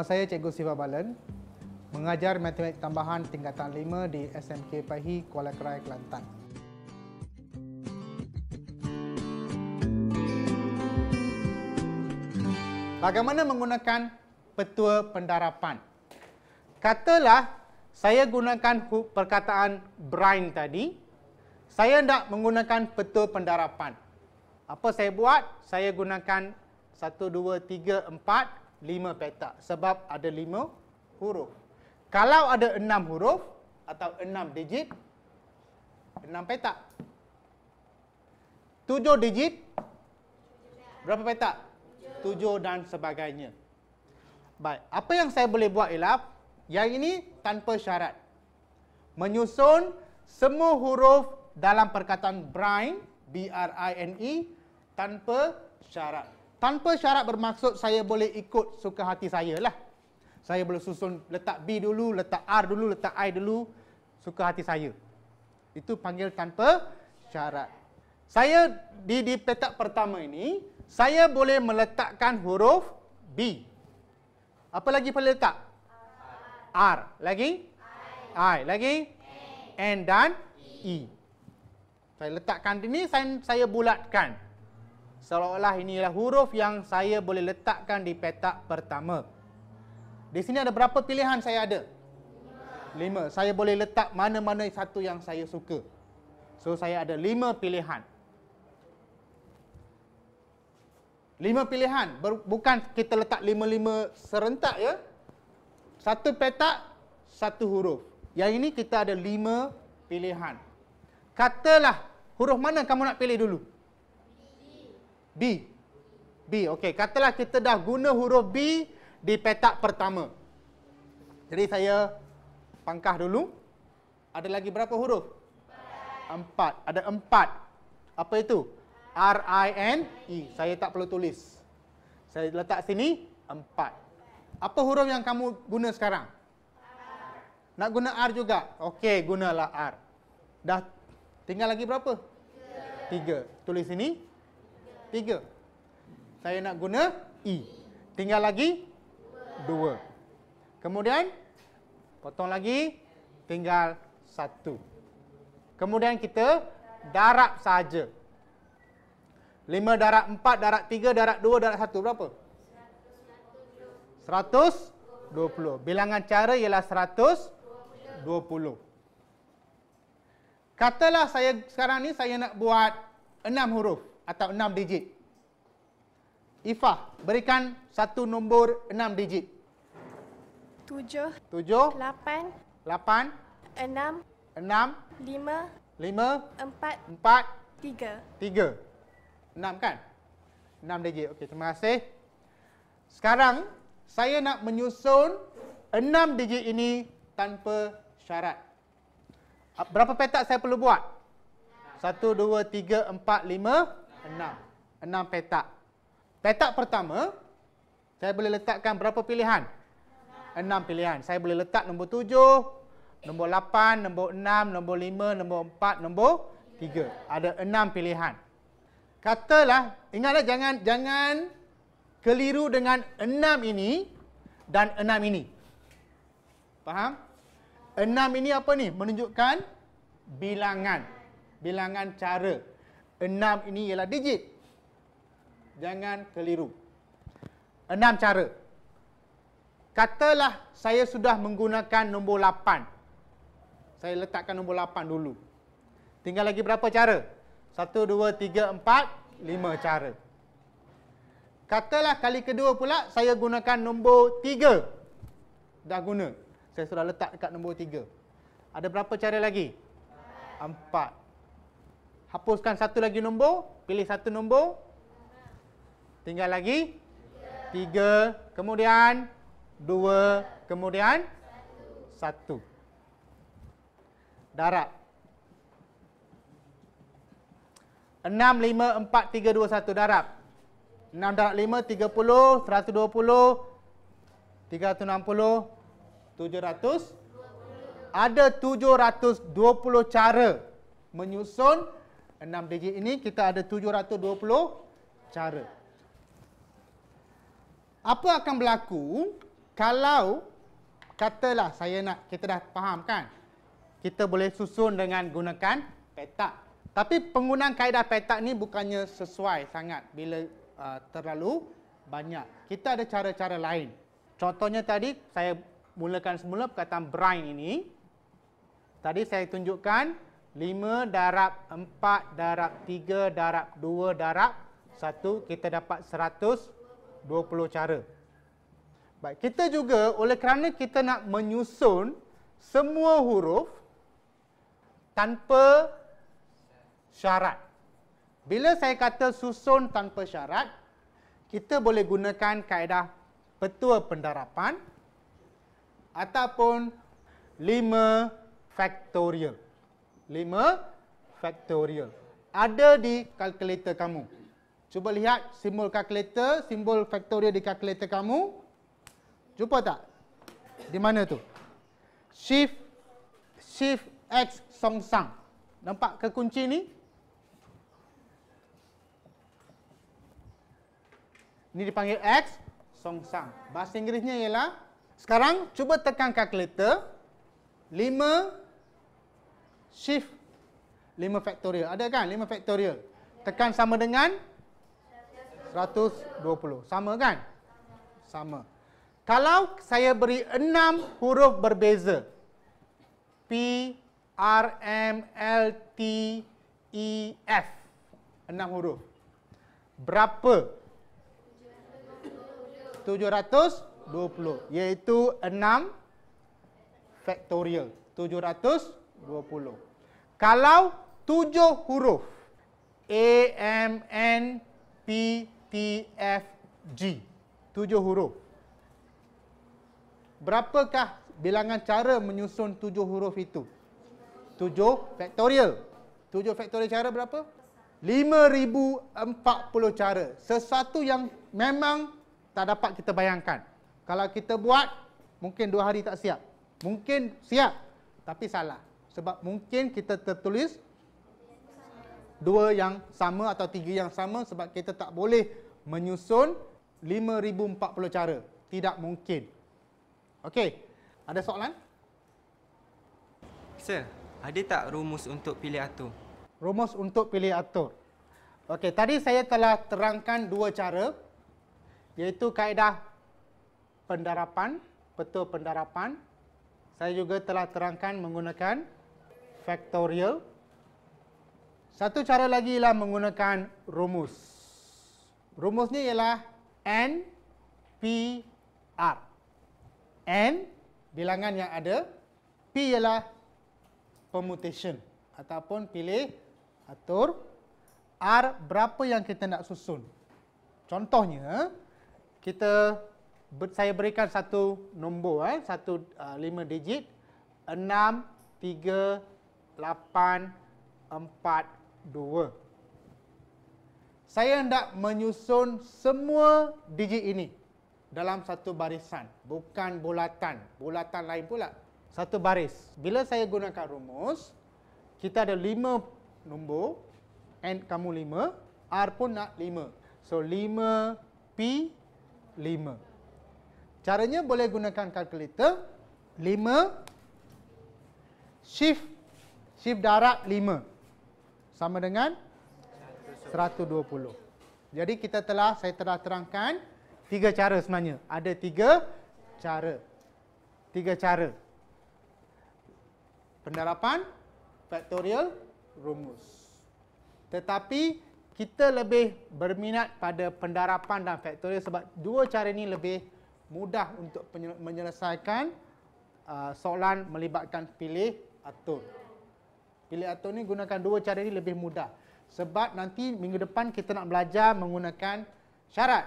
Nama saya Cikgu Siva Balan, mengajar matematik tambahan tingkatan 5 di SMK Pahi, Kuala Kerai, Kelantan. Bagaimana menggunakan petua pendarapan? Katalah saya gunakan perkataan brine tadi. Saya nak menggunakan petua pendarapan. Apa saya buat? Saya gunakan 1, 2, 3, 4 lima petak sebab ada lima huruf. Kalau ada enam huruf atau enam digit, enam petak. Tujuh digit, berapa petak? Tujuh dan sebagainya. Baik, apa yang saya boleh buat ialah yang ini tanpa syarat. Menyusun semua huruf dalam perkataan brine, B-R-I-N-E, tanpa syarat tanpa syarat bermaksud saya boleh ikut suka hati saya lah. Saya boleh susun letak B dulu, letak R dulu, letak I dulu, suka hati saya. Itu panggil tanpa syarat. Saya di, di petak pertama ini, saya boleh meletakkan huruf B. Apa lagi perlu letak? R. R. Lagi? I. I. Lagi? N. N dan E. e. Saya letakkan ini saya, saya Bulatkan seolah-olah inilah huruf yang saya boleh letakkan di petak pertama. Di sini ada berapa pilihan saya ada? Lima. Saya boleh letak mana-mana satu yang saya suka. So, saya ada lima pilihan. Lima pilihan. Bukan kita letak lima-lima serentak ya. Satu petak, satu huruf. Yang ini kita ada lima pilihan. Katalah huruf mana kamu nak pilih dulu? Huruf. B. B. Okey, katalah kita dah guna huruf B di petak pertama. Jadi saya pangkah dulu. Ada lagi berapa huruf? Empat. Ada empat. Apa itu? R-I-N-E. Saya tak perlu tulis. Saya letak sini. Empat. Apa huruf yang kamu guna sekarang? Nak guna R juga? Okey, gunalah R. Dah tinggal lagi berapa? Tiga. Tiga. Tulis sini. Tiga. Saya nak guna E. Tinggal lagi? Dua. Kemudian, potong lagi. Tinggal satu. Kemudian kita darab saja Lima darab empat, darab tiga, darab dua, darab satu. Berapa? Seratus dua puluh. Bilangan cara ialah seratus dua puluh. Katalah saya sekarang ni saya nak buat enam huruf atau enam digit. Ifah, berikan satu nombor enam digit. Tujuh. Tujuh. Lapan. Lapan. Enam. Enam. Lima. Lima. Empat. Empat. Tiga. Tiga. Enam kan? Enam digit. Okey, terima kasih. Sekarang saya nak menyusun enam digit ini tanpa syarat. Berapa petak saya perlu buat? Satu, dua, tiga, empat, lima enam. Enam petak. Petak pertama, saya boleh letakkan berapa pilihan? Enam pilihan. Saya boleh letak nombor tujuh, nombor lapan, nombor enam, nombor lima, nombor empat, nombor tiga. Ada enam pilihan. Katalah, ingatlah jangan jangan keliru dengan enam ini dan enam ini. Faham? Enam ini apa ni? Menunjukkan bilangan. Bilangan cara enam ini ialah digit. Jangan keliru. Enam cara. Katalah saya sudah menggunakan nombor lapan. Saya letakkan nombor lapan dulu. Tinggal lagi berapa cara? Satu, dua, tiga, empat, lima cara. Katalah kali kedua pula saya gunakan nombor tiga. Dah guna. Saya sudah letak dekat nombor tiga. Ada berapa cara lagi? Empat. empat. Hapuskan satu lagi nombor. Pilih satu nombor. Tinggal lagi. Tiga. Kemudian. Dua. Kemudian. Satu. Darab. Enam, lima, empat, tiga, dua, satu. Darab. Enam darab lima, tiga puluh, seratus dua puluh, tiga ratus enam puluh, tujuh ratus. Ada tujuh ratus dua puluh cara menyusun enam digit ini kita ada 720 cara. Apa akan berlaku kalau katalah saya nak kita dah faham kan? Kita boleh susun dengan gunakan petak. Tapi penggunaan kaedah petak ni bukannya sesuai sangat bila uh, terlalu banyak. Kita ada cara-cara lain. Contohnya tadi saya mulakan semula perkataan brine ini. Tadi saya tunjukkan 5 darab 4 darab 3 darab 2 darab 1 kita dapat 120 cara. Baik, kita juga oleh kerana kita nak menyusun semua huruf tanpa syarat. Bila saya kata susun tanpa syarat, kita boleh gunakan kaedah petua pendarapan ataupun 5 faktorial. 5 faktorial. Ada di kalkulator kamu. Cuba lihat simbol kalkulator, simbol faktorial di kalkulator kamu. Jumpa tak? Di mana tu? Shift shift X songsang. Nampak ke kunci ni? Ini dipanggil X song songsang. Bahasa Inggerisnya ialah sekarang cuba tekan kalkulator shift 5 faktorial. Ada kan 5 faktorial? Tekan sama dengan 120. Sama kan? Sama. Kalau saya beri 6 huruf berbeza. P, R, M, L, T, E, F. 6 huruf. Berapa? 720. Iaitu 6 faktorial. 720. 20. Kalau tujuh huruf A, M, N, P, T, F, G. Tujuh huruf. Berapakah bilangan cara menyusun tujuh huruf itu? Tujuh faktorial. Tujuh faktorial cara berapa? 5,040 cara. Sesuatu yang memang tak dapat kita bayangkan. Kalau kita buat, mungkin dua hari tak siap. Mungkin siap, tapi salah. Sebab mungkin kita tertulis dua yang sama atau tiga yang sama sebab kita tak boleh menyusun 5040 cara. Tidak mungkin. Okey, ada soalan? Sir, ada tak rumus untuk pilih atur? Rumus untuk pilih atur. Okey, tadi saya telah terangkan dua cara iaitu kaedah pendarapan, betul pendarapan. Saya juga telah terangkan menggunakan faktorial. Satu cara lagi ialah menggunakan rumus. Rumus ni ialah n p r. N, bilangan yang ada. P ialah permutation ataupun pilih atur. R, berapa yang kita nak susun. Contohnya, kita saya berikan satu nombor, eh, satu uh, lima digit, enam, tiga. 8842. Saya hendak menyusun semua digit ini dalam satu barisan, bukan bulatan. Bulatan lain pula. Satu baris. Bila saya gunakan rumus, kita ada 5 nombor, n kamu 5, r pun nak 5. So 5p 5. Caranya boleh gunakan kalkulator 5 shift shift darab 5 sama dengan 120. Jadi kita telah saya telah terangkan tiga cara sebenarnya. Ada tiga cara. Tiga cara. Pendarapan factorial rumus. Tetapi kita lebih berminat pada pendarapan dan factorial sebab dua cara ini lebih mudah untuk menyelesaikan uh, soalan melibatkan pilih atur. Pilih atur ni gunakan dua cara ni lebih mudah. Sebab nanti minggu depan kita nak belajar menggunakan syarat.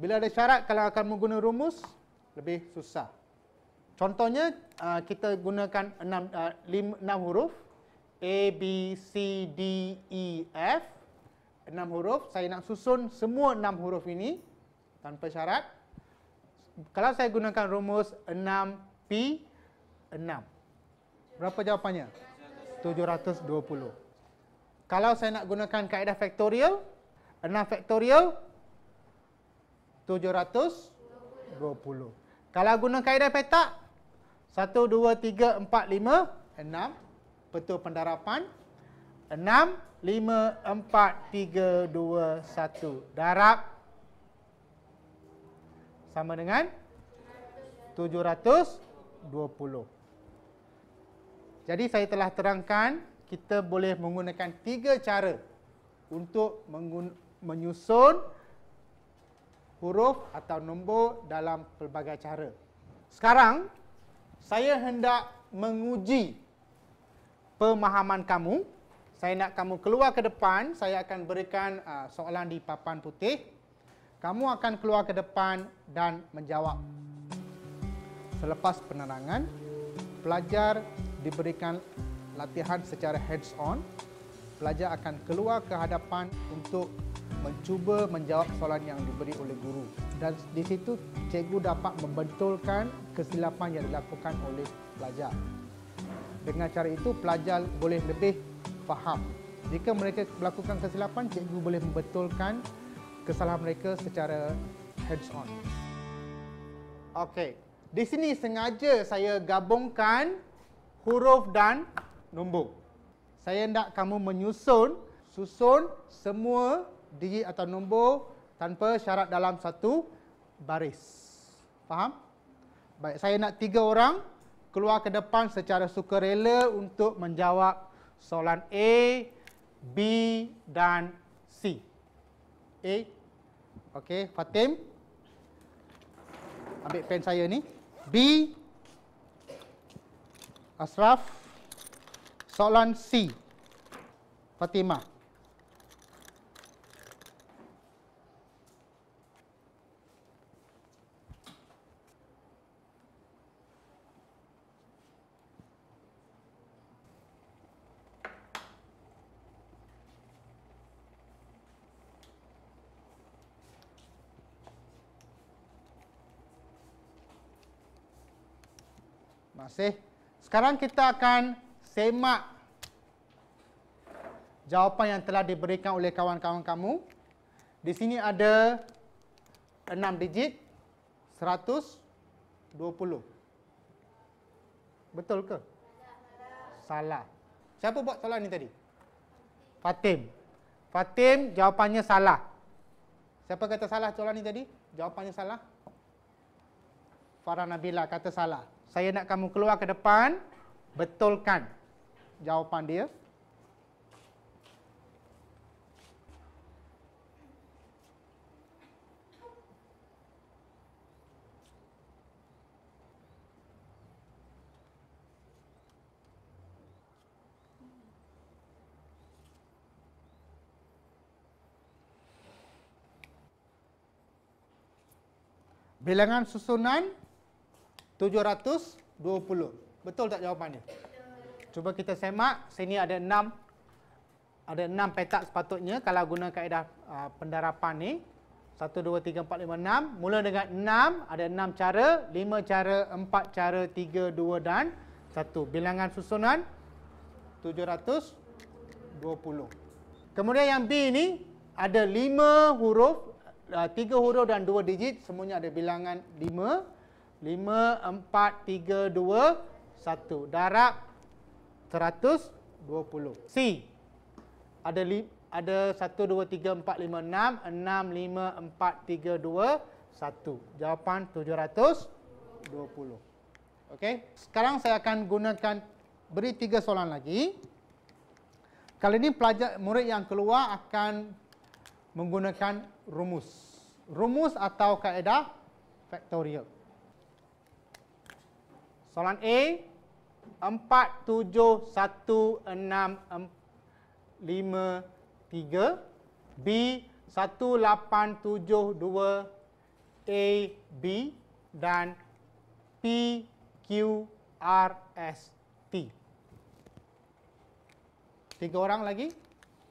Bila ada syarat, kalau akan menggunakan rumus, lebih susah. Contohnya, uh, kita gunakan enam, uh, enam huruf. A, B, C, D, E, F. Enam huruf. Saya nak susun semua enam huruf ini tanpa syarat. Kalau saya gunakan rumus 6P, 6. Berapa jawapannya? 720. Kalau saya nak gunakan kaedah faktorial, 6 faktorial 720. Kalau guna kaedah petak, 1, 2, 3, 4, 5, 6. Betul pendarapan. 6, 5, 4, 3, 2, 1. Darab sama dengan 720. Jadi saya telah terangkan kita boleh menggunakan tiga cara untuk menyusun huruf atau nombor dalam pelbagai cara. Sekarang saya hendak menguji pemahaman kamu. Saya nak kamu keluar ke depan, saya akan berikan uh, soalan di papan putih. Kamu akan keluar ke depan dan menjawab selepas penerangan pelajar diberikan latihan secara hands on pelajar akan keluar ke hadapan untuk mencuba menjawab soalan yang diberi oleh guru dan di situ cikgu dapat membetulkan kesilapan yang dilakukan oleh pelajar dengan cara itu pelajar boleh lebih faham jika mereka melakukan kesilapan cikgu boleh membetulkan kesalahan mereka secara hands on okey di sini sengaja saya gabungkan huruf dan nombor. Saya nak kamu menyusun, susun semua digit atau nombor tanpa syarat dalam satu baris. Faham? Baik, saya nak tiga orang keluar ke depan secara sukarela untuk menjawab soalan A, B dan C. A. Okey, Fatim. Ambil pen saya ni. B Asraf soalan C Fatimah kasih. Sekarang kita akan semak jawapan yang telah diberikan oleh kawan-kawan kamu. Di sini ada 6 digit 120. Betul ke? Salah. Siapa buat soalan ni tadi? Fatim. Fatim jawapannya salah. Siapa kata salah soalan ni tadi? Jawapannya salah. Farah Nabila kata salah saya nak kamu keluar ke depan, betulkan jawapan dia. Bilangan susunan 720. Betul tak jawapan ni. Cuba kita semak. Sini ada 6 ada 6 petak sepatutnya kalau guna kaedah uh, pendarapan ni. 1 2 3 4 5 6. Mula dengan 6, ada 6 cara, 5 cara, 4 cara, 3 2 dan 1. Bilangan susunan 720. Kemudian yang B ni ada lima huruf, uh, tiga huruf dan dua digit, semuanya ada bilangan lima 5, 4, 3, 2, 1. Darab 120. C. Ada li, ada 1, 2, 3, 4, 5, 6. 6, 5, 4, 3, 2, 1. Jawapan 720. Okay Sekarang saya akan gunakan, beri tiga soalan lagi. Kali ini pelajar, murid yang keluar akan menggunakan rumus. Rumus atau kaedah faktorial. Soalan A 4716653 B 1872 B dan P Q R S T. Tiga orang lagi.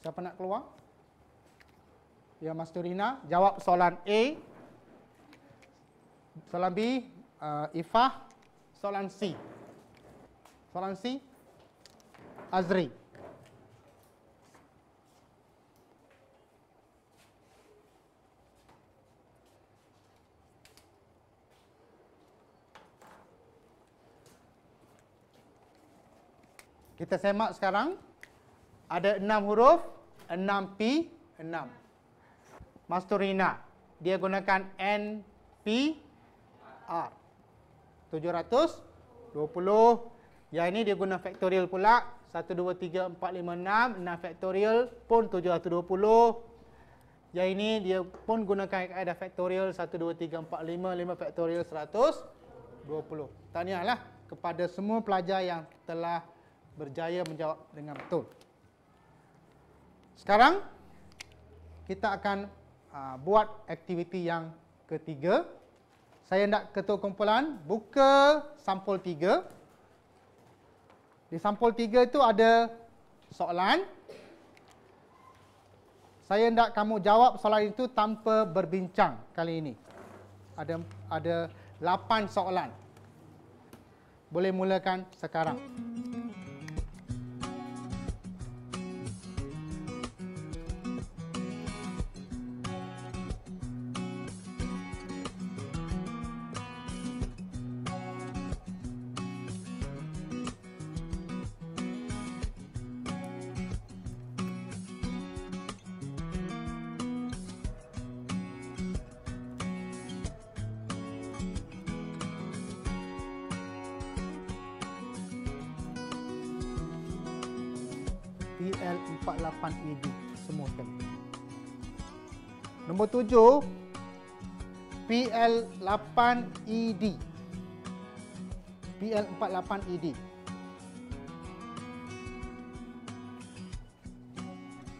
Siapa nak keluar? Ya, Master Rina. Jawab soalan A. Soalan B, uh, Ifah soalan C. Soalan C. Azri. Kita semak sekarang. Ada enam huruf. Enam P. Enam. Masturina. Dia gunakan N, P, R. 720. Yang ini dia guna faktorial pula. 1, 2, 3, 4, 5, 6. 6 faktorial pun 720. Yang ini dia pun gunakan kaedah faktorial. 1, 2, 3, 4, 5. 5 faktorial 120. lah kepada semua pelajar yang telah berjaya menjawab dengan betul. Sekarang kita akan uh, buat aktiviti yang Ketiga saya nak ketua kumpulan buka sampul 3 di sampul 3 itu ada soalan saya nak kamu jawab soalan itu tanpa berbincang kali ini ada ada 8 soalan boleh mulakan sekarang -hmm. PL48AD semua sekali. Nombor tujuh, PL8ED. PL48ED. E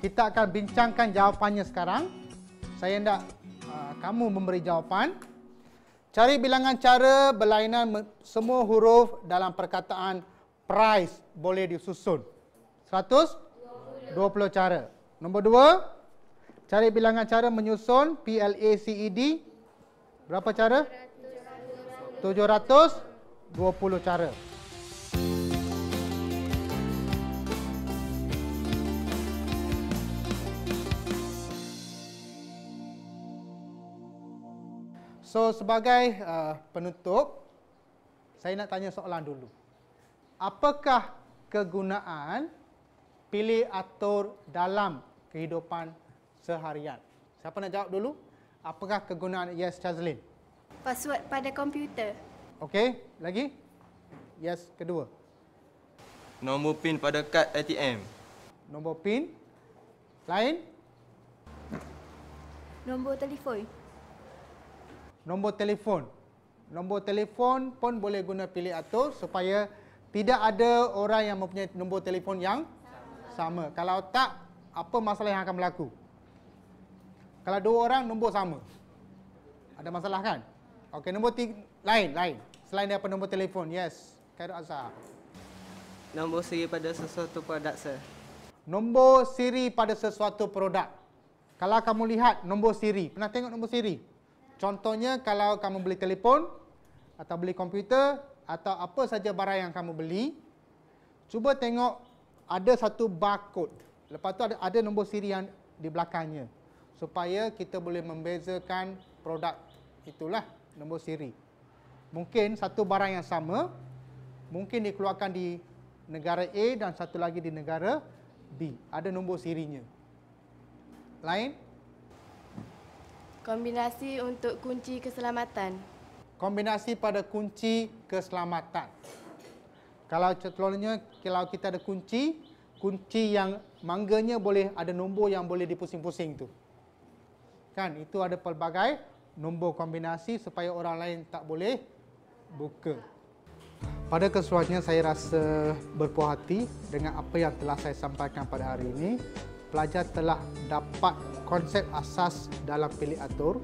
Kita akan bincangkan jawapannya sekarang. Saya hendak uh, kamu memberi jawapan. Cari bilangan cara berlainan semua huruf dalam perkataan price boleh disusun. 100, 20 cara. Nombor 2, cari bilangan cara menyusun PLACED. Berapa cara? 720 cara. So sebagai uh, penutup, saya nak tanya soalan dulu. Apakah kegunaan pilih atur dalam kehidupan seharian. Siapa nak jawab dulu? Apakah kegunaan Yes Chazlin? Password pada komputer. Okey, lagi? Yes kedua. Nombor PIN pada kad ATM. Nombor PIN. Lain? Nombor telefon. Nombor telefon. Nombor telefon pun boleh guna pilih atur supaya tidak ada orang yang mempunyai nombor telefon yang sama. Kalau tak, apa masalah yang akan berlaku? Kalau dua orang, nombor sama. Ada masalah kan? Okey, nombor tiga, lain, lain. Selain daripada nombor telefon, yes. Khairul Azhar. Nombor siri pada sesuatu produk, sir. Nombor siri pada sesuatu produk. Kalau kamu lihat nombor siri, pernah tengok nombor siri? Contohnya, kalau kamu beli telefon, atau beli komputer, atau apa saja barang yang kamu beli, cuba tengok ada satu barcode. Lepas tu ada, ada nombor siri yang di belakangnya. Supaya kita boleh membezakan produk itulah nombor siri. Mungkin satu barang yang sama mungkin dikeluarkan di negara A dan satu lagi di negara B. Ada nombor sirinya. Lain? Kombinasi untuk kunci keselamatan. Kombinasi pada kunci keselamatan. Kalau contohnya kalau kita ada kunci, kunci yang mangganya boleh ada nombor yang boleh dipusing-pusing tu. Kan? Itu ada pelbagai nombor kombinasi supaya orang lain tak boleh buka. Pada keseluruhannya saya rasa berpuas hati dengan apa yang telah saya sampaikan pada hari ini. Pelajar telah dapat konsep asas dalam pilih atur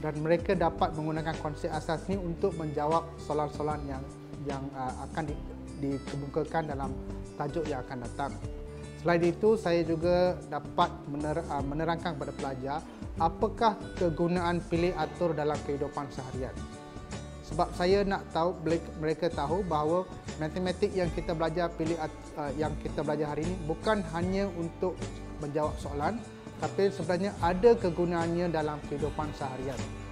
dan mereka dapat menggunakan konsep asas ini untuk menjawab soalan-soalan yang yang uh, akan di, dikemukakan dalam tajuk yang akan datang. Selain itu, saya juga dapat ah, menerangkan kepada pelajar apakah kegunaan pilih atur dalam kehidupan seharian. Sebab saya nak tahu mereka tahu bahawa matematik yang kita belajar pilih ah, yang kita belajar hari ini bukan hanya untuk menjawab soalan tapi sebenarnya ada kegunaannya dalam kehidupan seharian.